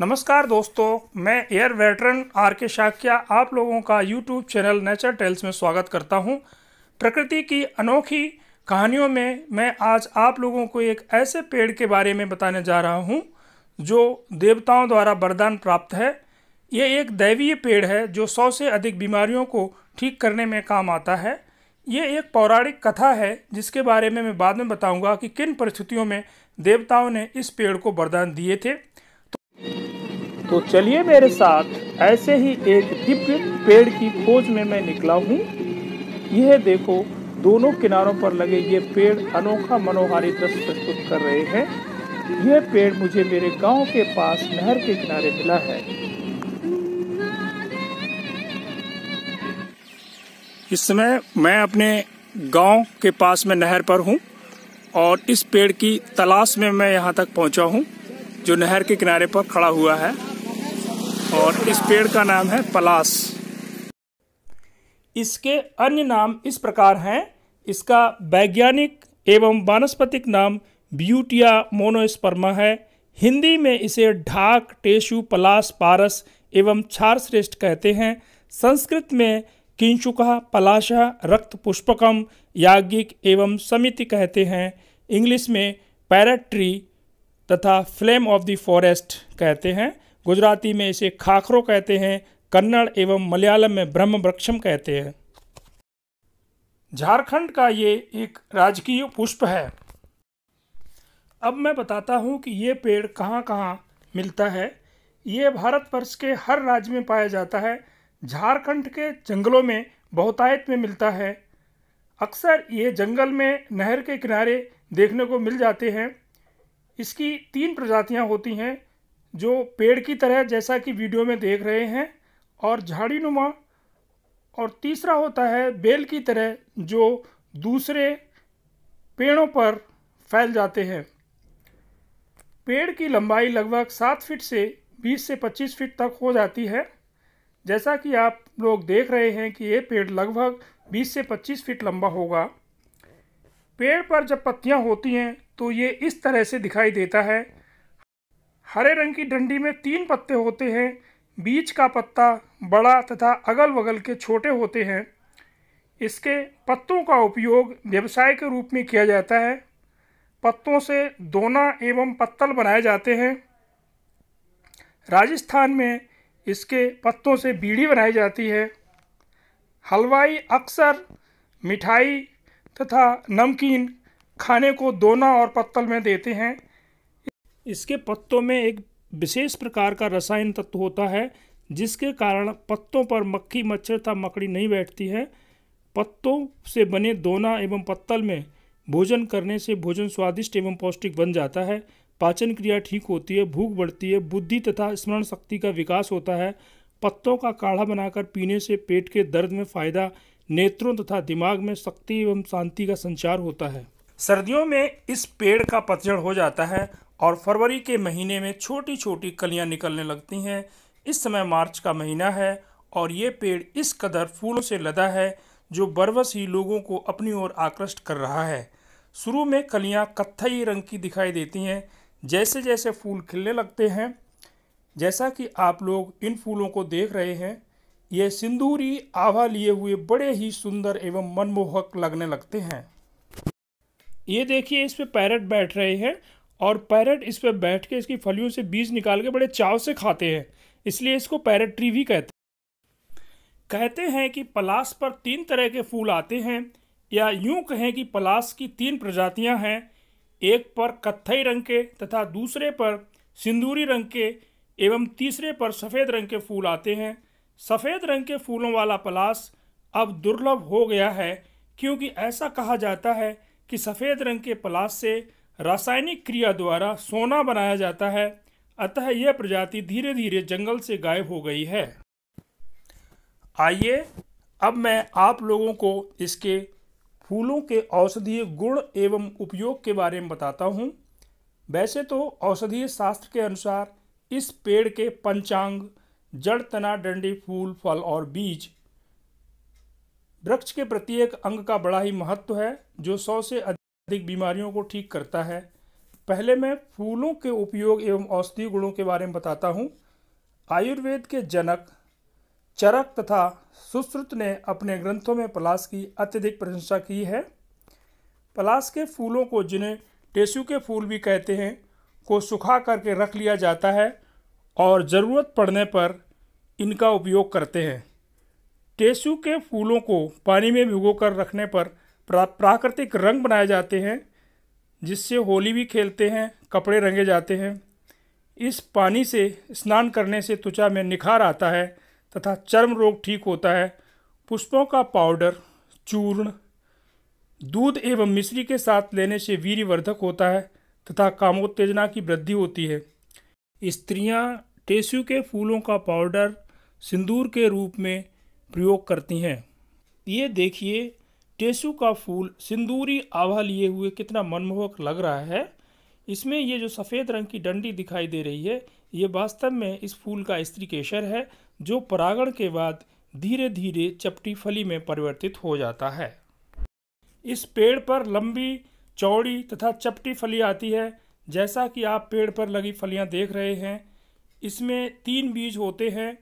नमस्कार दोस्तों मैं एयर वेटरन आर के शाक्या आप लोगों का यूट्यूब चैनल नेचर टेल्स में स्वागत करता हूं प्रकृति की अनोखी कहानियों में मैं आज आप लोगों को एक ऐसे पेड़ के बारे में बताने जा रहा हूं जो देवताओं द्वारा वरदान प्राप्त है ये एक दैवीय पेड़ है जो सौ से अधिक बीमारियों को ठीक करने में काम आता है ये एक पौराणिक कथा है जिसके बारे में मैं बाद में बताऊंगा कि किन परिस्थितियों में देवताओं ने इस पेड़ को वरदान दिए थे तो चलिए मेरे साथ ऐसे ही एक दिव्य पेड़ की खोज में मैं निकला हूँ यह देखो दोनों किनारों पर लगे ये पेड़ अनोखा मनोहारी दृश्य प्रस्तुत कर रहे हैं यह पेड़ मुझे मेरे गांव के पास नहर के किनारे मिला है इस समय मैं अपने गांव के पास में नहर पर हूँ और इस पेड़ की तलाश में मैं यहाँ तक पहुँचा हूँ जो नहर के किनारे पर खड़ा हुआ है और इस पेड़ का नाम है पलास इसके अन्य नाम इस प्रकार हैं इसका वैज्ञानिक एवं वानस्पतिक नाम ब्यूटिया मोनोस्पर्मा है हिंदी में इसे ढाक टेशु पलास पारस एवं छार श्रेष्ठ कहते हैं संस्कृत में किंचुका पलाशा रक्त पुष्पकम याज्ञिक एवं समिति कहते हैं इंग्लिश में पैरट ट्री तथा फ्लेम ऑफ द फॉरेस्ट कहते हैं गुजराती में इसे खाखरो कहते हैं कन्नड़ एवं मलयालम में ब्रह्म वृक्षम कहते हैं झारखंड का ये एक राजकीय पुष्प है अब मैं बताता हूँ कि ये पेड़ कहाँ कहाँ मिलता है ये भारतवर्ष के हर राज्य में पाया जाता है झारखंड के जंगलों में बहुतायत में मिलता है अक्सर ये जंगल में नहर के किनारे देखने को मिल जाते हैं इसकी तीन प्रजातियाँ होती हैं जो पेड़ की तरह जैसा कि वीडियो में देख रहे हैं और झाड़ी नुमा और तीसरा होता है बेल की तरह जो दूसरे पेड़ों पर फैल जाते हैं पेड़ की लंबाई लगभग सात फीट से बीस से पच्चीस फीट तक हो जाती है जैसा कि आप लोग देख रहे हैं कि ये पेड़ लगभग बीस से पच्चीस फीट लंबा होगा पेड़ पर जब पत्तियां होती हैं तो ये इस तरह से दिखाई देता है हरे रंग की डंडी में तीन पत्ते होते हैं बीच का पत्ता बड़ा तथा अगल बगल के छोटे होते हैं इसके पत्तों का उपयोग व्यवसाय के रूप में किया जाता है पत्तों से दोना एवं पत्तल बनाए जाते हैं राजस्थान में इसके पत्तों से बीड़ी बनाई जाती है हलवाई अक्सर मिठाई तथा नमकीन खाने को दोना और पत्तल में देते हैं इसके पत्तों में एक विशेष प्रकार का रसायन तत्व होता है जिसके कारण पत्तों पर मक्खी मच्छर तथा मकड़ी नहीं बैठती है पत्तों से बने दोना एवं पत्तल में भोजन करने से भोजन स्वादिष्ट एवं पौष्टिक बन जाता है पाचन क्रिया ठीक होती है भूख बढ़ती है बुद्धि तथा स्मरण शक्ति का विकास होता है पत्तों का काढ़ा बनाकर पीने से पेट के दर्द में फायदा नेत्रों तथा दिमाग में शक्ति एवं शांति का संचार होता है सर्दियों में इस पेड़ का पतझड़ हो जाता है और फरवरी के महीने में छोटी छोटी कलियां निकलने लगती हैं इस समय मार्च का महीना है और ये पेड़ इस कदर फूलों से लदा है जो बरबस ही लोगों को अपनी ओर आकृष्ट कर रहा है शुरू में कलियां कत्थई रंग की दिखाई देती हैं जैसे जैसे फूल खिलने लगते हैं जैसा कि आप लोग इन फूलों को देख रहे हैं ये सिंदूरी आभा लिए हुए बड़े ही सुंदर एवं मनमोहक लगने लगते हैं ये देखिए इस पे पैरट बैठ रहे हैं और पैरट इस पर बैठ के इसकी फलियों से बीज निकाल के बड़े चाव से खाते हैं इसलिए इसको पैरट ट्री भी कहते हैं कहते हैं कि पलास पर तीन तरह के फूल आते हैं या यूं कहें कि पलास की तीन प्रजातियां हैं एक पर कत्थई रंग के तथा दूसरे पर सिंदूरी रंग के एवं तीसरे पर सफ़ेद रंग के फूल आते हैं सफ़ेद रंग के फूलों वाला पलास अब दुर्लभ हो गया है क्योंकि ऐसा कहा जाता है कि सफ़ेद रंग के पलाश से रासायनिक क्रिया द्वारा सोना बनाया जाता है अतः यह प्रजाति धीरे धीरे जंगल से गायब हो गई है आइए अब मैं आप लोगों को इसके फूलों के औषधीय गुण एवं उपयोग के बारे में बताता हूँ वैसे तो औषधीय शास्त्र के अनुसार इस पेड़ के पंचांग जड़ तना डंडी फूल फल और बीज वृक्ष के प्रत्येक अंग का बड़ा ही महत्व है जो सौ से अधिक अधिक बीमारियों को ठीक करता है पहले मैं फूलों के उपयोग एवं औषधीय गुणों के बारे में बताता हूँ आयुर्वेद के जनक चरक तथा सुश्रुत ने अपने ग्रंथों में पलाश की अत्यधिक प्रशंसा की है पलाश के फूलों को जिन्हें टेसु के फूल भी कहते हैं को सुखा करके रख लिया जाता है और ज़रूरत पड़ने पर इनका उपयोग करते हैं टेसु के फूलों को पानी में भिगो कर रखने पर प्रा, प्राकृतिक रंग बनाए जाते हैं जिससे होली भी खेलते हैं कपड़े रंगे जाते हैं इस पानी से स्नान करने से त्वचा में निखार आता है तथा चर्म रोग ठीक होता है पुष्पों का पाउडर चूर्ण दूध एवं मिश्री के साथ लेने से वीर्यवर्धक होता है तथा कामोत्तेजना की वृद्धि होती है स्त्रियां टेस्यू के फूलों का पाउडर सिंदूर के रूप में प्रयोग करती हैं ये देखिए टेसू का फूल सिंदूरी आभा लिए हुए कितना मनमोहक लग रहा है इसमें ये जो सफ़ेद रंग की डंडी दिखाई दे रही है ये वास्तव में इस फूल का स्त्री केसर है जो परागण के बाद धीरे धीरे चपटी फली में परिवर्तित हो जाता है इस पेड़ पर लंबी चौड़ी तथा चपटी फली आती है जैसा कि आप पेड़ पर लगी फलियां देख रहे हैं इसमें तीन बीज होते हैं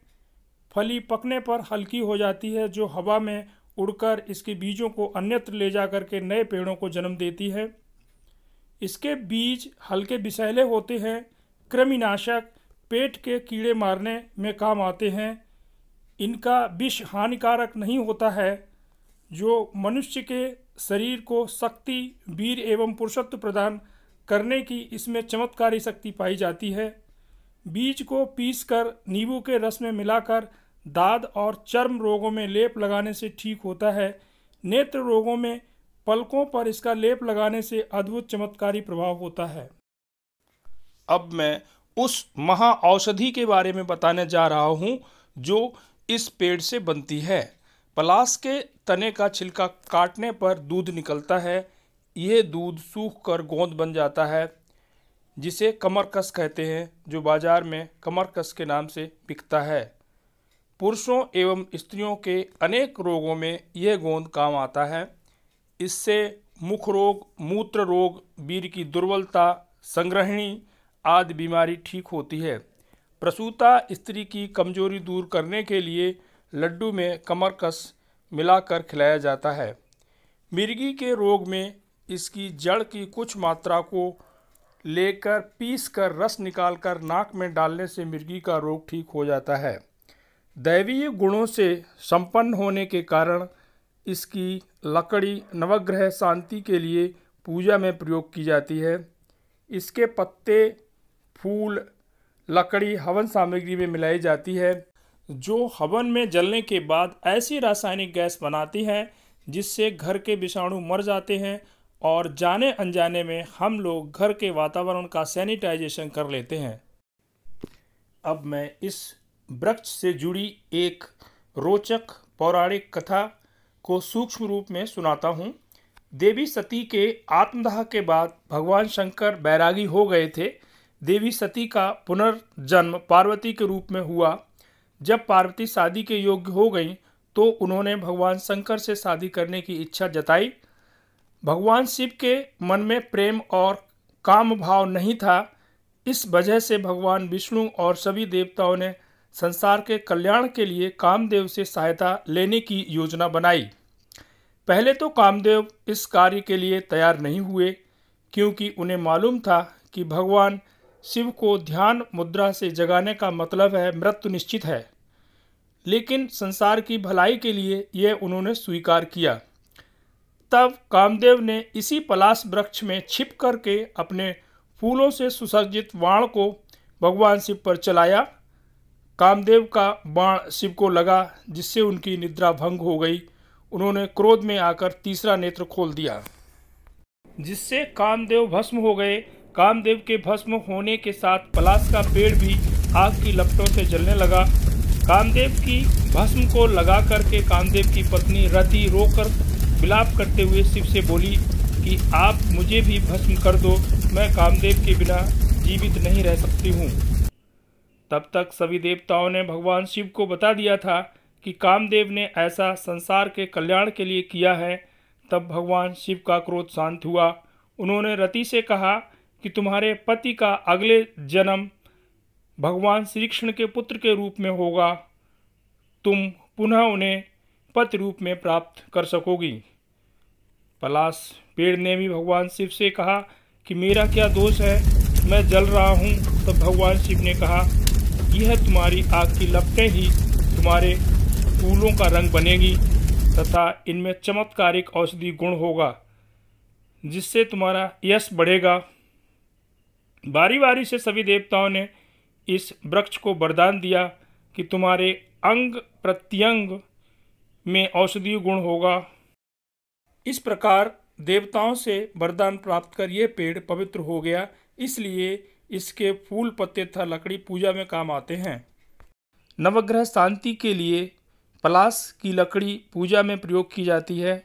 फली पकने पर हल्की हो जाती है जो हवा में उड़कर इसके बीजों को अन्यत्र ले जा के नए पेड़ों को जन्म देती है इसके बीज हल्के बिसहले होते हैं कृमिनाशक पेट के कीड़े मारने में काम आते हैं इनका विष हानिकारक नहीं होता है जो मनुष्य के शरीर को शक्ति वीर एवं पुरुषत्व प्रदान करने की इसमें चमत्कारी शक्ति पाई जाती है बीज को पीसकर नींबू के रस में मिलाकर दाद और चर्म रोगों में लेप लगाने से ठीक होता है नेत्र रोगों में पलकों पर इसका लेप लगाने से अद्भुत चमत्कारी प्रभाव होता है अब मैं उस महा औषधि के बारे में बताने जा रहा हूँ जो इस पेड़ से बनती है पलास के तने का छिलका काटने पर दूध निकलता है यह दूध सूख कर गोंद बन जाता है जिसे कमरकस कहते हैं जो बाज़ार में कमरकस के नाम से बिकता है पुरुषों एवं स्त्रियों के अनेक रोगों में यह गोंद काम आता है इससे मुख रोग मूत्र रोग वीर की दुर्बलता संग्रहणी आदि बीमारी ठीक होती है प्रसूता स्त्री की कमजोरी दूर करने के लिए लड्डू में कमरकस मिलाकर खिलाया जाता है मिर्गी के रोग में इसकी जड़ की कुछ मात्रा को लेकर पीस कर रस निकालकर नाक में डालने से मिर्गी का रोग ठीक हो जाता है दैवीय गुणों से संपन्न होने के कारण इसकी लकड़ी नवग्रह शांति के लिए पूजा में प्रयोग की जाती है इसके पत्ते फूल लकड़ी हवन सामग्री में मिलाई जाती है जो हवन में जलने के बाद ऐसी रासायनिक गैस बनाती है जिससे घर के विषाणु मर जाते हैं और जाने अनजाने में हम लोग घर के वातावरण का सैनिटाइजेशन कर लेते हैं अब मैं इस वृक्ष से जुड़ी एक रोचक पौराणिक कथा को सूक्ष्म रूप में सुनाता हूँ देवी सती के आत्मदाह के बाद भगवान शंकर बैरागी हो गए थे देवी सती का पुनर्जन्म पार्वती के रूप में हुआ जब पार्वती शादी के योग्य हो गई तो उन्होंने भगवान शंकर से शादी करने की इच्छा जताई भगवान शिव के मन में प्रेम और काम भाव नहीं था इस वजह से भगवान विष्णु और सभी देवताओं ने संसार के कल्याण के लिए कामदेव से सहायता लेने की योजना बनाई पहले तो कामदेव इस कार्य के लिए तैयार नहीं हुए क्योंकि उन्हें मालूम था कि भगवान शिव को ध्यान मुद्रा से जगाने का मतलब है मृत्यु निश्चित है लेकिन संसार की भलाई के लिए यह उन्होंने स्वीकार किया तब कामदेव ने इसी पलाश वृक्ष में छिप करके अपने फूलों से सुसज्जित वाण को भगवान शिव पर चलाया कामदेव का बाण शिव को लगा जिससे उनकी निद्रा भंग हो गई उन्होंने क्रोध में आकर तीसरा नेत्र खोल दिया जिससे कामदेव भस्म हो गए कामदेव के भस्म होने के साथ पलास का पेड़ भी आग की लपटों से जलने लगा कामदेव की भस्म को लगा करके कामदेव की पत्नी रति रोकर विलाप करते हुए शिव से बोली कि आप मुझे भी भस्म कर दो मैं कामदेव के बिना जीवित नहीं रह सकती हूँ तब तक सभी देवताओं ने भगवान शिव को बता दिया था कि कामदेव ने ऐसा संसार के कल्याण के लिए किया है तब भगवान शिव का क्रोध शांत हुआ उन्होंने रति से कहा कि तुम्हारे पति का अगले जन्म भगवान श्री कृष्ण के पुत्र के रूप में होगा तुम पुनः उन्हें पति रूप में प्राप्त कर सकोगी पलाश पेड़ ने भी भगवान शिव से कहा कि मेरा क्या दोष है मैं जल रहा हूँ तब भगवान शिव ने कहा यह तुम्हारी आँख की लपटें ही तुम्हारे फूलों का रंग बनेगी तथा इनमें चमत्कारिक औषधि गुण होगा जिससे तुम्हारा यश बढ़ेगा बारी बारी से सभी देवताओं ने इस वृक्ष को वरदान दिया कि तुम्हारे अंग प्रत्यंग में औषधीय गुण होगा इस प्रकार देवताओं से वरदान प्राप्त कर यह पेड़ पवित्र हो गया इसलिए इसके फूल पत्ते तथा लकड़ी पूजा में काम आते हैं नवग्रह शांति के लिए पलास की लकड़ी पूजा में प्रयोग की जाती है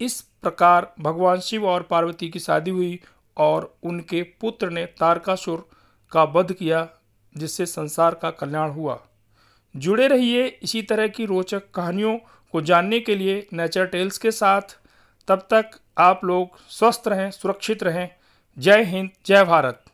इस प्रकार भगवान शिव और पार्वती की शादी हुई और उनके पुत्र ने तारकासुर का वध किया जिससे संसार का कल्याण हुआ जुड़े रहिए इसी तरह की रोचक कहानियों को जानने के लिए नेचर टेल्स के साथ तब तक आप लोग स्वस्थ रहें सुरक्षित रहें जय हिंद जय भारत